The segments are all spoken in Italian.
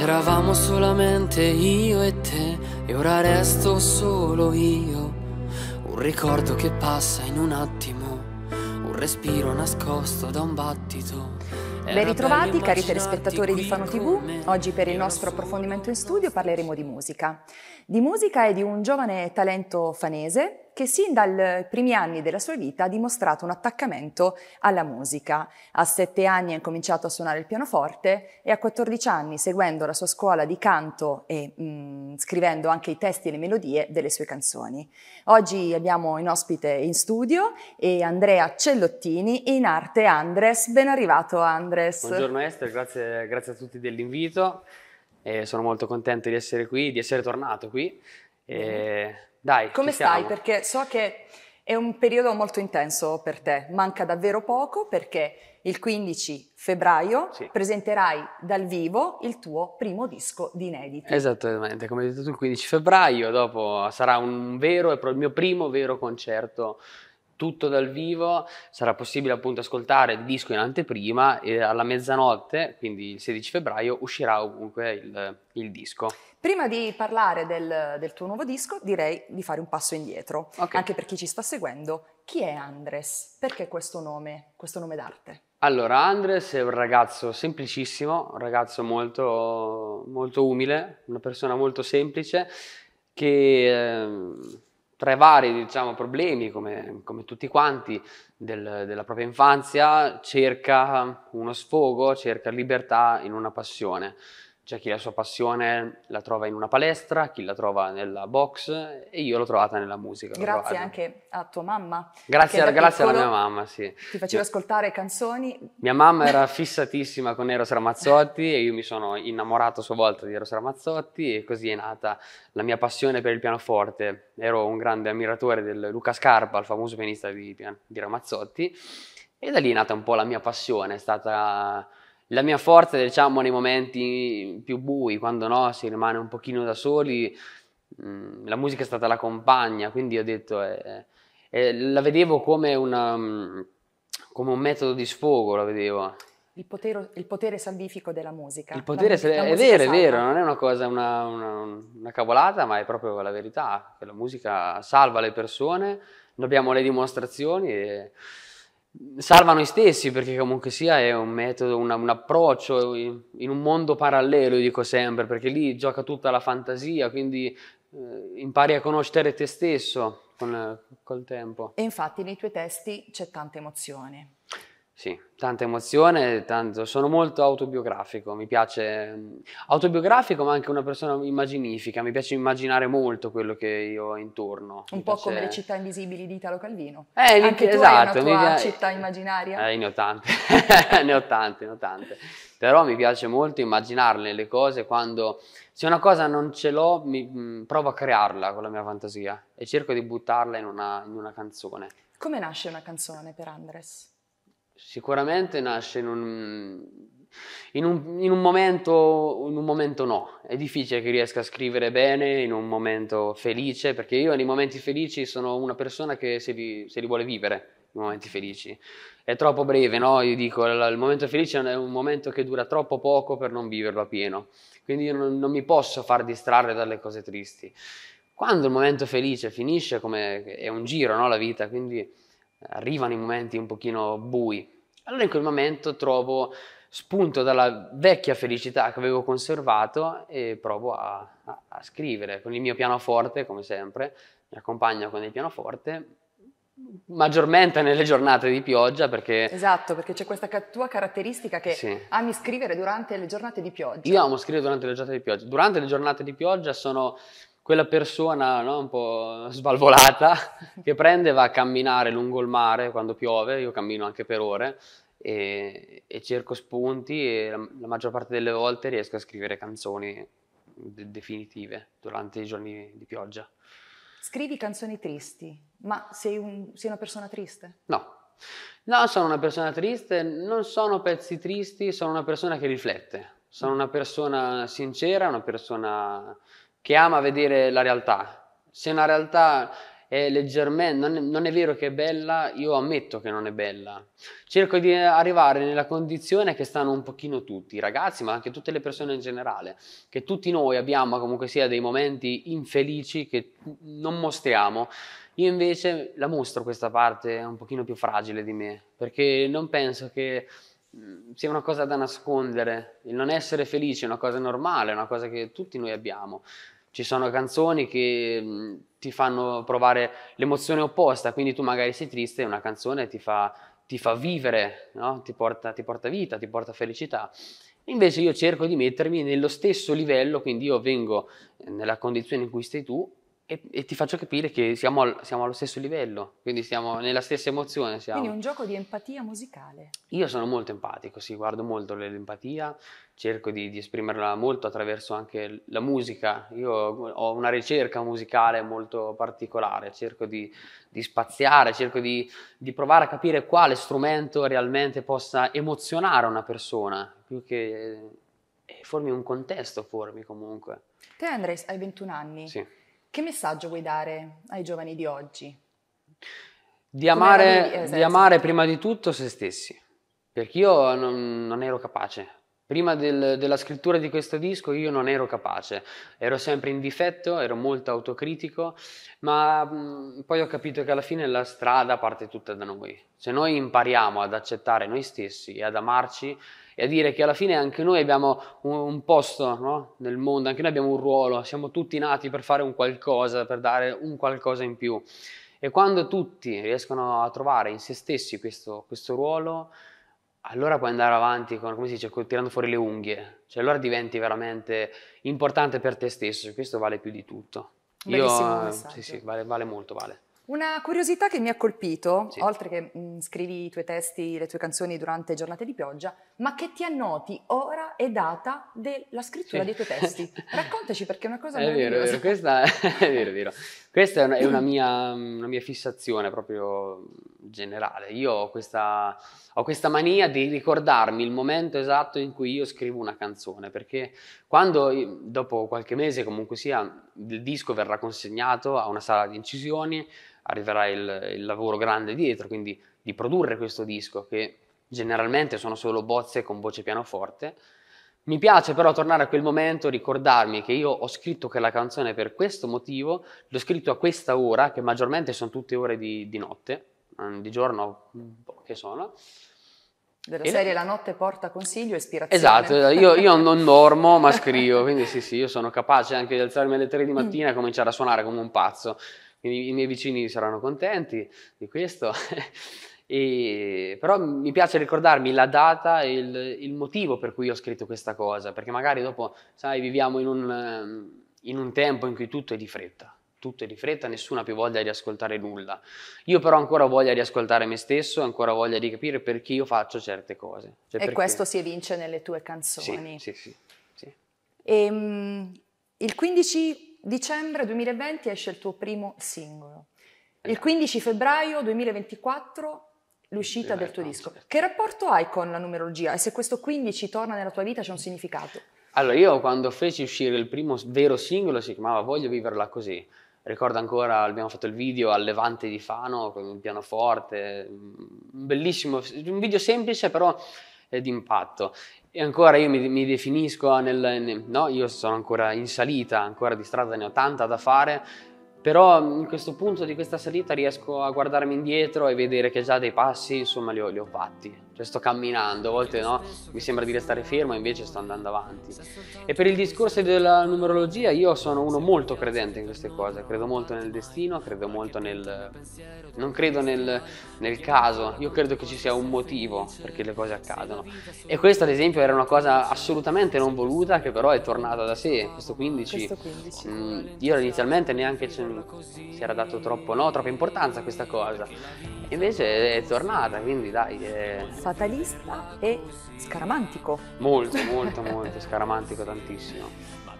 C'eravamo solamente io e te e ora resto solo io. Un ricordo che passa in un attimo, un respiro nascosto da un battito. Ben ritrovati cari telespettatori di Fano TV, oggi per il nostro approfondimento in studio parleremo di musica di musica e di un giovane talento fanese che sin dai primi anni della sua vita ha dimostrato un attaccamento alla musica. A sette anni ha incominciato a suonare il pianoforte e a 14 anni, seguendo la sua scuola di canto e mh, mm, scrivendo anche i testi e le melodie delle sue canzoni. Oggi abbiamo in ospite in studio Andrea Cellottini in arte Andres. Ben arrivato Andres. Buongiorno Esther, grazie, grazie a tutti dell'invito. E sono molto contento di essere qui, di essere tornato qui. E, dai, Come stai? Perché so che è un periodo molto intenso per te, manca davvero poco perché il 15 febbraio sì. presenterai dal vivo il tuo primo disco di inediti. Esattamente, come hai detto tu, il 15 febbraio dopo sarà un vero, il mio primo vero concerto tutto dal vivo, sarà possibile appunto ascoltare il disco in anteprima e alla mezzanotte, quindi il 16 febbraio, uscirà comunque il, il disco. Prima di parlare del, del, tuo nuovo disco direi di fare un passo indietro, okay. anche per chi ci sta seguendo. Chi è Andres? Perché questo nome, questo nome d'arte? Allora, Andres è un ragazzo semplicissimo, un ragazzo molto, molto umile, una persona molto semplice che... Eh, tra i vari diciamo, problemi, come, come, tutti quanti, del, della propria infanzia, cerca uno sfogo, cerca libertà in una passione. C'è chi la sua passione la trova in una palestra, chi la trova nella box e io l'ho trovata nella musica. Grazie anche a tua mamma. Grazie, grazie alla mia mamma, sì. Ti faceva ascoltare canzoni. Mia mamma era fissatissima con Eros Ramazzotti e io mi sono innamorato a sua volta di Eros Ramazzotti e così è nata la mia passione per il pianoforte. Ero un grande ammiratore del Luca Scarpa, il famoso pianista di, di Ramazzotti e da lì è nata un po' la mia passione, è stata la mia forza, diciamo, nei momenti più bui, quando no, si rimane un pochino da soli, mm, la musica è stata la compagna, quindi ho detto, eh, eh, eh la vedevo come, una, mm, come, un metodo di sfogo, la vedevo. Il potere, il potere salvifico della musica. Il potere musica, è, vero, salva. è vero, non è una cosa, una, una, una cavolata, ma è proprio la verità, che la musica salva le persone, noi abbiamo le dimostrazioni e salva noi stessi perché comunque sia è un metodo, un, un approccio in un mondo parallelo, dico sempre, perché lì gioca tutta la fantasia, quindi eh, impari a conoscere te stesso con, col tempo. E infatti nei tuoi testi c'è tanta emozione. Sì, tanta emozione, tanto. sono molto autobiografico, mi piace autobiografico ma anche una persona immaginifica, mi piace immaginare molto quello che io ho intorno. Un mi po' piace... come le città invisibili di Italo Calvino. Eh, anche mi... tu esatto, hai una esatto, tua mi... città immaginaria? Eh, ne ho tante, ne ho tante, ne ho tante. Però mi piace molto immaginarle le cose quando se una cosa non ce l'ho, mi... Mm, provo a crearla con la mia fantasia e cerco di buttarla in una, in una canzone. Come nasce una canzone per Andres? sicuramente nasce in un, in un, in un, momento, in un momento no, è difficile che riesca a scrivere bene in un momento felice, perché io nei momenti felici sono una persona che se li, se li vuole vivere, i momenti felici. È troppo breve, no? Io dico, il momento felice è un momento che dura troppo poco per non viverlo a pieno, quindi io non, non mi posso far distrarre dalle cose tristi. Quando il momento felice finisce, come è un giro, no? La vita, quindi arrivano i momenti un pochino bui. Allora in quel momento trovo spunto dalla vecchia felicità che avevo conservato e provo a, a, a scrivere con il mio pianoforte, come sempre, mi accompagno con il pianoforte maggiormente nelle giornate di pioggia perché... Esatto, perché c'è questa tua caratteristica che sì. ami scrivere durante le giornate di pioggia. Io amo scrivere durante le giornate di pioggia. Durante le giornate di pioggia sono quella persona no, un po' svalvolata che prende e va a camminare lungo il mare quando piove, io cammino anche per ore e, e cerco spunti e la, la, maggior parte delle volte riesco a scrivere canzoni de- definitive durante i giorni di pioggia. Scrivi canzoni tristi, ma sei, un, sei una persona triste? No. No, sono una persona triste, non sono pezzi tristi, sono una persona che riflette, sono una persona sincera, una persona che ama vedere la realtà. Se una realtà è leggermente, non, non, è vero che è bella, io ammetto che non è bella. Cerco di arrivare nella condizione che stanno un pochino tutti, i ragazzi, ma anche tutte le persone in generale, che tutti noi abbiamo comunque sia dei momenti infelici che non mostriamo. Io invece la mostro questa parte un pochino più fragile di me, perché non penso che Mm, sia una cosa da nascondere, il non essere felice è una cosa normale, è una cosa che tutti noi abbiamo. Ci sono canzoni che mm, ti fanno provare l'emozione opposta, quindi tu magari sei triste e una canzone ti fa, ti fa vivere, no? ti, porta, ti porta vita, ti porta felicità. Invece io cerco di mettermi nello stesso livello, quindi io vengo eh, nella condizione in cui stai tu e, e, ti faccio capire che siamo, al, siamo, allo stesso livello, quindi siamo nella stessa emozione. Siamo. Quindi un gioco di empatia musicale. Io sono molto empatico, sì, guardo molto l'empatia, cerco di, di esprimerla molto attraverso anche la musica. Io ho una ricerca musicale molto particolare, cerco di, di spaziare, cerco di, di provare a capire quale strumento realmente possa emozionare una persona, più che eh, formi un contesto, formi comunque. Te Andres hai 21 anni. Sì. Che messaggio vuoi dare ai giovani di oggi? Di amare, avevi, eh, di amare prima di tutto se stessi, perché io non, non ero capace. Prima del, della scrittura di questo disco io non ero capace, ero sempre in difetto, ero molto autocritico, ma mh, poi ho capito che alla fine la strada parte tutta da noi. Se noi impariamo ad accettare noi stessi e ad amarci, e a dire che alla fine anche noi abbiamo un, un posto no? nel mondo, anche noi abbiamo un ruolo, siamo tutti nati per fare un qualcosa, per dare un qualcosa in più. E quando tutti riescono a trovare in se stessi questo, questo ruolo, allora puoi andare avanti con, come si dice, tirando fuori le unghie, cioè allora diventi veramente importante per te stesso, questo vale più di tutto. Io, eh, messaggio. Sì, sì, vale, vale molto, vale. Una curiosità che mi ha colpito, sì. oltre che mh, mm, scrivi i tuoi testi, le tue canzoni durante giornate di pioggia, ma che ti annoti ora e data della scrittura sì. dei tuoi testi. Raccontaci perché è una cosa è vero, è vero. Questa, è vero, è vero. Questa è, una, è una, mia, mm, una, mia, fissazione proprio generale. Io ho questa, ho questa mania di ricordarmi il momento esatto in cui io scrivo una canzone, perché quando dopo qualche mese comunque sia il disco verrà consegnato a una sala di incisioni, arriverà il, il lavoro grande dietro, quindi di produrre questo disco che generalmente sono solo bozze con voce pianoforte. Mi piace però tornare a quel momento, ricordarmi che io ho scritto quella canzone per questo motivo, l'ho scritto a questa ora, che maggiormente sono tutte ore di, di notte, mm, di giorno boh, che sono. Della e serie la... notte porta consiglio e ispirazione. Esatto, io, io, non dormo ma scrivo, quindi sì sì, io sono capace anche di alzarmi alle 3 di mm. mattina e cominciare a suonare come un pazzo quindi i miei vicini saranno contenti di questo. E, però mi piace ricordarmi la data e il, il, motivo per cui ho scritto questa cosa, perché magari dopo, sai, viviamo in un, in un, tempo in cui tutto è di fretta, tutto è di fretta, nessuno ha più voglia di ascoltare nulla. Io però ancora ho voglia di ascoltare me stesso, ancora voglia di capire perché io faccio certe cose. Cioè e perché... questo si evince nelle tue canzoni. Sì, sì, sì. sì. E, ehm, il 15 dicembre 2020 esce il tuo primo singolo. Il 15 esatto. febbraio 2024 l'uscita esatto. del tuo disco. Che rapporto hai con la numerologia e se questo 15 torna nella tua vita c'è un significato? Allora, io quando feci uscire il primo vero singolo si chiamava Voglio viverla così. Ricordo ancora, abbiamo fatto il video al Levante di Fano con un pianoforte, un bellissimo, un video semplice però eh, d'impatto. E ancora io mi, mi definisco nel, nel, no, io sono ancora in salita, ancora di strada ne ho tanta da fare, però in questo punto di questa salita riesco a guardarmi indietro e vedere che già dei passi, insomma, li ho, li ho fatti. Cioè sto camminando, a volte no, mi sembra di restare fermo, invece sto andando avanti. E per il discorso della numerologia, io sono uno molto credente in queste cose, credo molto nel destino, credo molto nel... non credo nel, nel caso, io credo che ci sia un motivo perché le cose accadono. E questa ad esempio era una cosa assolutamente non voluta che però è tornata da sé, questo 15. Questo 15. Mh, mm, io inizialmente neanche si era dato troppo, no, troppa importanza a questa cosa, invece è tornata, quindi dai... È fatalista e scaramantico. Molto, molto, molto scaramantico, tantissimo.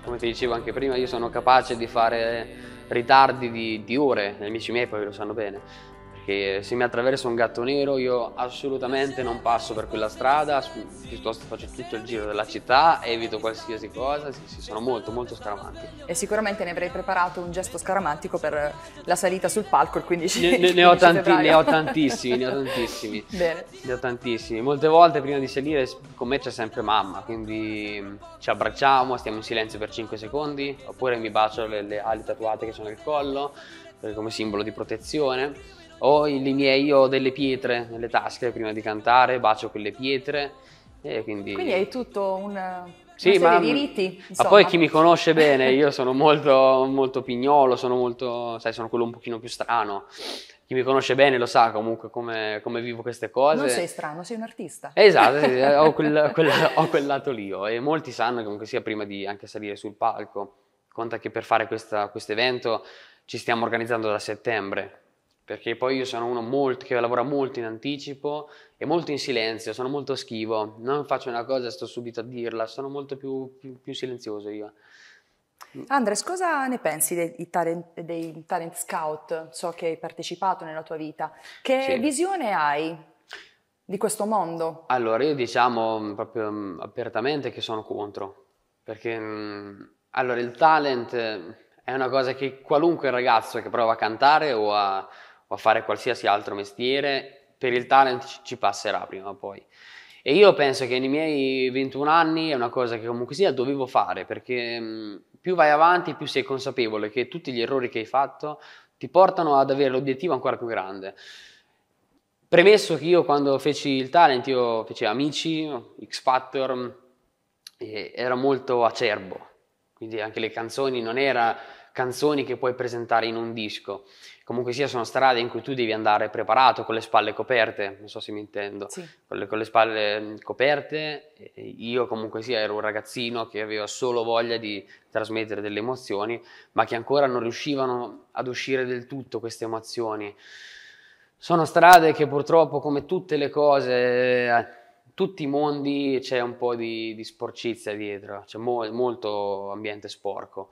Come ti dicevo anche prima, io sono capace di fare ritardi di, di ore, gli amici miei poi lo sanno bene che se mi attraversa un gatto nero io assolutamente non passo per quella strada, piuttosto faccio tutto il giro della città, evito qualsiasi cosa, sì, sì, sono molto molto scaramantico. E sicuramente ne avrei preparato un gesto scaramantico per la salita sul palco il 15 Ne, ne, ne, ho, tanti, ne ho, tantissimi, ne ho tantissimi. Bene. Ne ho tantissimi. Molte volte prima di salire con me c'è sempre mamma, quindi mm, ci abbracciamo, stiamo in silenzio per 5 secondi, oppure mi bacio le, le ali tatuate che sono nel collo, eh, come simbolo di protezione ho i miei, io ho delle pietre nelle tasche prima di cantare, bacio quelle pietre. Quindi... quindi... hai tutto un... Sì, ma, diritti, ma poi chi mi conosce bene, io sono molto, molto pignolo, sono, molto, sai, sono quello un pochino più strano. Chi mi conosce bene lo sa comunque come, come vivo queste cose. Non sei strano, sei un artista. Esatto, sì, eh, ho, quel, quel, ho, quel, lato lì oh, e molti sanno comunque sia prima di anche salire sul palco. Conta che per fare questo evento ci stiamo organizzando da settembre, perché poi io sono uno molto, che lavora molto in anticipo e molto in silenzio, sono molto schivo, non faccio una cosa e sto subito a dirla, sono molto più, più, più silenzioso io. Andres, cosa ne pensi dei talent, dei talent, scout? So che hai partecipato nella tua vita. Che sì. visione hai di questo mondo? Allora, io diciamo mm, proprio mm, apertamente che sono contro, perché mm, allora il talent è una cosa che qualunque ragazzo che prova a cantare o a o a fare qualsiasi altro mestiere, per il talent ci passerà prima o poi. E io penso che nei miei 21 anni è una cosa che comunque sia dovevo fare, perché mm, più vai avanti, più sei consapevole che tutti gli errori che hai fatto ti portano ad avere l'obiettivo ancora più grande. Premesso che io quando feci il talent, io feci Amici, X Factor, era molto acerbo, quindi anche le canzoni non era canzoni che puoi presentare in un disco. Comunque sia, sono strade in cui tu devi andare preparato, con le spalle coperte, non so se mi intendo, sì. con, le, con, le, spalle mm, coperte. Io comunque sia ero un ragazzino che aveva solo voglia di trasmettere delle emozioni, ma che ancora non riuscivano ad uscire del tutto queste emozioni. Sono strade che purtroppo, come tutte le cose, eh, tutti i mondi c'è un po' di, di sporcizia dietro, c'è mo- molto ambiente sporco.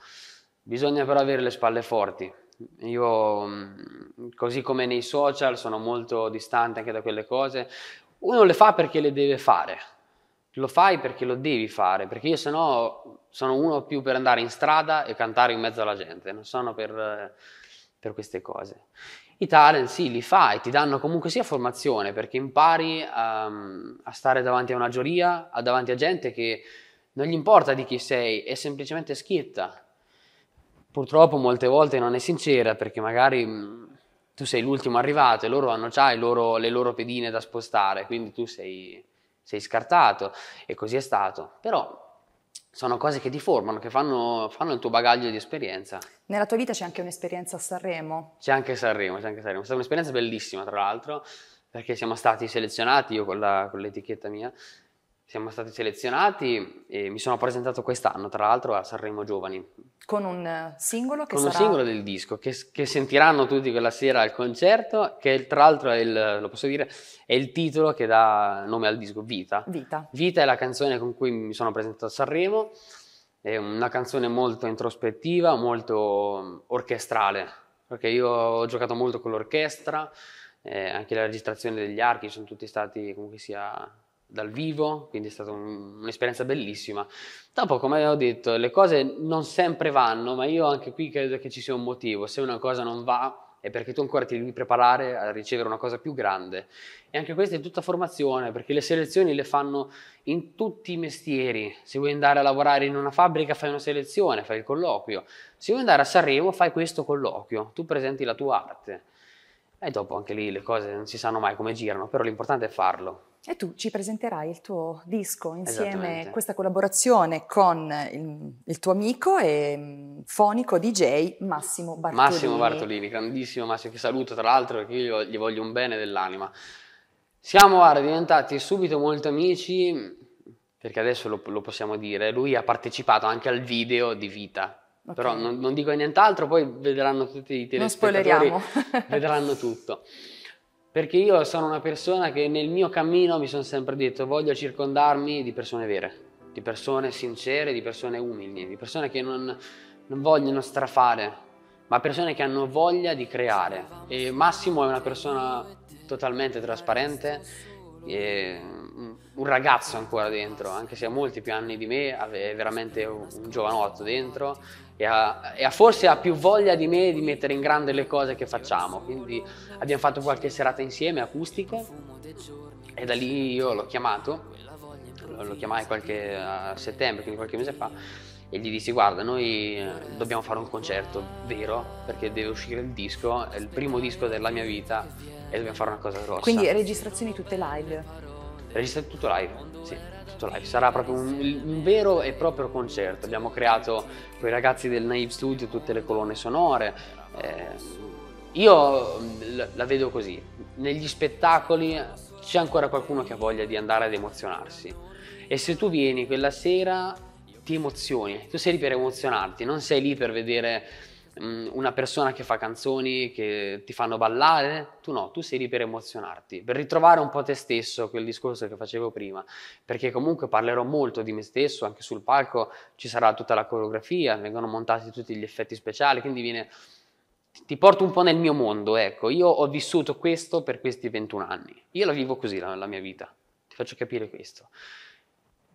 Bisogna però avere le spalle forti. Io, mm, così come nei social, sono molto distante anche da quelle cose. Uno le fa perché le deve fare, lo fai perché lo devi fare, perché io sennò sono uno più per andare in strada e cantare in mezzo alla gente, non sono per, per queste cose. I talent sì, li fai, ti danno comunque sia formazione perché impari a, ehm, a stare davanti a una giuria, a davanti a gente che non gli importa di chi sei, è semplicemente schietta, purtroppo molte volte non è sincera perché magari mm, tu sei l'ultimo arrivato e loro hanno già loro, le loro pedine da spostare, quindi tu sei, sei, scartato e così è stato. Però sono cose che ti formano, che fanno, fanno, il tuo bagaglio di esperienza. Nella tua vita c'è anche un'esperienza a Sanremo? C'è anche Sanremo, c'è anche Sanremo. È stata un'esperienza bellissima, tra l'altro, perché siamo stati selezionati, io con, l'etichetta mia, siamo stati selezionati e mi sono presentato quest'anno, tra l'altro, a Sanremo Giovani. Con un eh, singolo che Con sarà... un singolo del disco, che, che, sentiranno tutti quella sera al concerto, che tra l'altro è il, lo posso dire, è il titolo che dà nome al disco, Vita. Vita. Vita è la canzone con cui mi sono presentato a Sanremo, è una canzone molto introspettiva, molto orchestrale, perché io ho giocato molto con l'orchestra, eh, anche la registrazione degli archi sono tutti stati comunque sia dal vivo, quindi è stata un, un'esperienza bellissima. Dopo, come ho detto, le cose non sempre vanno, ma io anche qui credo che ci sia un motivo. Se una cosa non va, è perché tu ancora ti devi preparare a ricevere una cosa più grande. E anche questa è tutta formazione, perché le selezioni le fanno in tutti i mestieri. Se vuoi andare a lavorare in una fabbrica, fai una selezione, fai il colloquio. Se vuoi andare a Sanremo, fai questo colloquio. Tu presenti la tua arte. E dopo anche lì le cose non si sanno mai come girano, però l'importante è farlo. E tu ci presenterai il tuo disco insieme a questa collaborazione con il, il tuo amico e mm, fonico DJ Massimo Bartolini. Massimo Bartolini, grandissimo Massimo, che saluto tra l'altro perché io gli voglio un bene dell'anima. Siamo guarda, diventati subito molto amici, perché adesso lo, lo, possiamo dire, lui ha partecipato anche al video di Vita. Okay. Però non, non dico nient'altro, poi vedranno tutti i telespettatori. Non spoileriamo. vedranno tutto. perché io sono una persona che nel mio cammino mi sono sempre detto voglio circondarmi di persone vere, di persone sincere, di persone umili, di persone che non, non vogliono strafare, ma persone che hanno voglia di creare. E Massimo è una persona totalmente trasparente, un ragazzo ancora dentro, anche se ha molti più anni di me, è veramente un giovanotto dentro e ha, e ha, forse ha più voglia di me di mettere in grande le cose che facciamo. Quindi abbiamo fatto qualche serata insieme acustica e da lì io l'ho chiamato, lo, chiamai qualche, a settembre, quindi qualche mese fa, e gli dissi guarda noi eh, dobbiamo fare un concerto vero perché deve uscire il disco, è il primo disco della mia vita e dobbiamo fare una cosa grossa. Quindi registrazioni tutte live? registra tutto live, sì, tutto live. Sarà proprio un, un, vero e proprio concerto. Abbiamo creato con i ragazzi del Naive Studio tutte le colonne sonore. Eh, io mm, la vedo così, negli spettacoli c'è ancora qualcuno che ha voglia di andare ad emozionarsi e se tu vieni quella sera ti emozioni, tu sei lì per emozionarti, non sei lì per vedere Mm, una persona che fa canzoni che ti fanno ballare, tu no, tu sei lì per emozionarti, per ritrovare un po' te stesso, quel discorso che facevo prima, perché comunque parlerò molto di me stesso, anche sul palco ci sarà tutta la coreografia, vengono montati tutti gli effetti speciali, quindi viene, ti porto un po' nel mio mondo, ecco, io ho vissuto questo per questi 21 anni, io la vivo così la, la mia vita, ti faccio capire questo.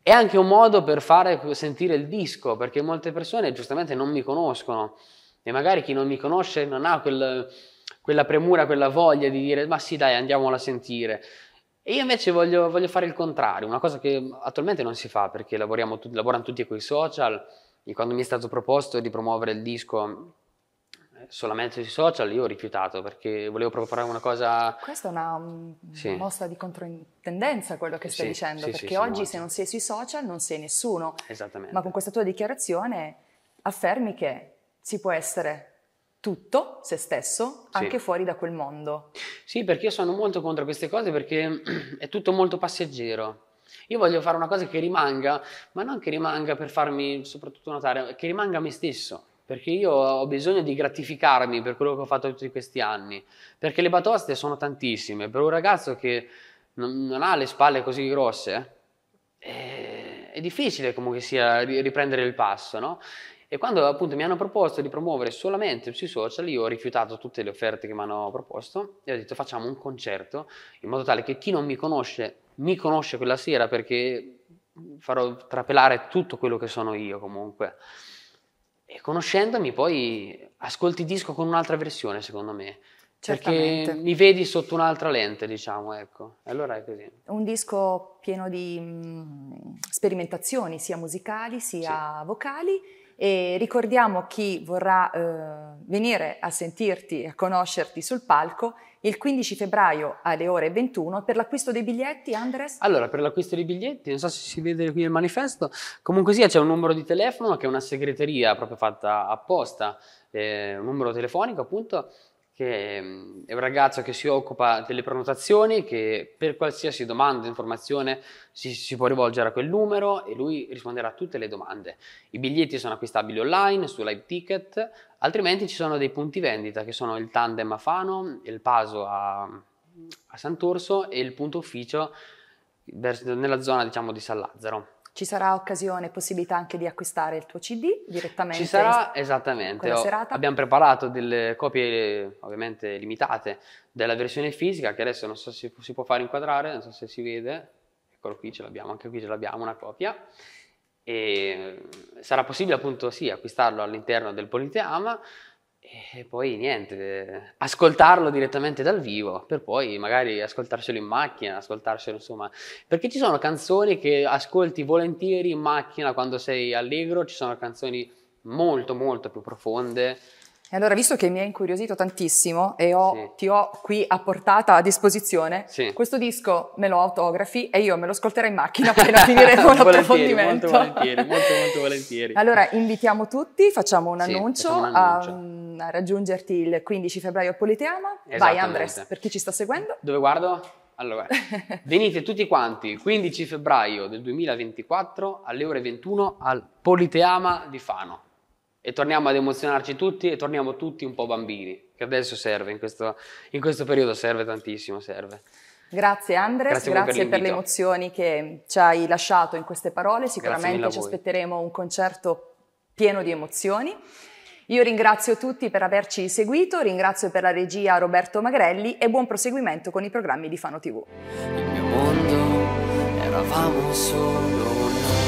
È anche un modo per fare sentire il disco, perché molte persone giustamente non mi conoscono e magari chi non mi conosce non ha quel, quella premura, quella voglia di dire ma sì dai andiamola a sentire. E io invece voglio, voglio fare il contrario, una cosa che attualmente non si fa perché lavorano tutti con i social e quando mi è stato proposto di promuovere il disco eh, solamente sui social io ho rifiutato perché volevo proprio fare una cosa... Questa è una mm, sì. mossa di controintendenza quello che stai sì, dicendo, sì, perché oggi se non sei sui social non sei nessuno. Esattamente. Ma con questa tua dichiarazione affermi che si può essere tutto, se stesso, anche sì. fuori da quel mondo. Sì, perché io sono molto contro queste cose perché è tutto molto passeggero. Io voglio fare una cosa che rimanga, ma non che rimanga per farmi soprattutto notare, che rimanga a me stesso, perché io ho bisogno di gratificarmi per quello che ho fatto tutti questi anni, perché le batoste sono tantissime, per un ragazzo che non, non ha le spalle così grosse, è, eh, è difficile comunque sia riprendere il passo, no? E quando appunto mi hanno proposto di promuovere solamente sui social, io ho rifiutato tutte le offerte che mi hanno proposto e ho detto facciamo un concerto in modo tale che chi non mi conosce mi conosce quella sera perché farò trapelare tutto quello che sono io comunque. E conoscendomi poi ascolti disco con un'altra versione secondo me. Certamente. Perché mi vedi sotto un'altra lente, diciamo, ecco. Allora è così. Un disco pieno di mh, mm, sperimentazioni, sia musicali sia sì. vocali e ricordiamo chi vorrà eh, venire a sentirti e a conoscerti sul palco il 15 febbraio alle ore 21 per l'acquisto dei biglietti, Andres? Allora, per l'acquisto dei biglietti, non so se si vede qui nel manifesto, comunque sia c'è un numero di telefono che è una segreteria proprio fatta apposta, eh, un numero telefonico appunto che è un ragazzo che si occupa delle prenotazioni, che per qualsiasi domanda, informazione si, si, può rivolgere a quel numero e lui risponderà a tutte le domande. I biglietti sono acquistabili online, su Live Ticket, altrimenti ci sono dei punti vendita che sono il Tandem a Fano, il Paso a, a Sant'Orso e il punto ufficio nella zona diciamo, di San Lazzaro. Ci sarà occasione e possibilità anche di acquistare il tuo CD direttamente? Ci sarà, esattamente. Ho, abbiamo preparato delle copie ovviamente limitate della versione fisica che adesso non so se si può fare inquadrare, non so se si vede. Eccolo qui, ce l'abbiamo, anche qui ce l'abbiamo una copia. E sarà possibile appunto sì acquistarlo all'interno del Politeama e poi niente, ascoltarlo direttamente dal vivo, per poi magari ascoltarselo in macchina, ascoltarselo insomma, perché ci sono canzoni che ascolti volentieri in macchina quando sei allegro, ci sono canzoni molto molto più profonde e allora, visto che mi hai incuriosito tantissimo e ho, sì. ti ho qui a portata a disposizione, sì. questo disco me lo autografi e io me lo ascolterò in macchina appena finiremo l'approfondimento. Molto volentieri, molto, molto volentieri. Allora, invitiamo tutti, facciamo un sì, annuncio, facciamo un annuncio. A, mm, a, raggiungerti il 15 febbraio a Politeama. Vai Andres, per chi ci sta seguendo. Dove guardo? Allora, venite tutti quanti 15 febbraio del 2024 alle ore 21 al Politeama di Fano e torniamo ad emozionarci tutti e torniamo tutti un po' bambini, che adesso serve, in questo, in questo periodo serve tantissimo, serve. Grazie Andres, grazie, grazie per, per, le emozioni che ci hai lasciato in queste parole, sicuramente ci aspetteremo un concerto pieno di emozioni. Io ringrazio tutti per averci seguito, ringrazio per la regia Roberto Magrelli e buon proseguimento con i programmi di Fano TV. Il mio mondo eravamo solo noi.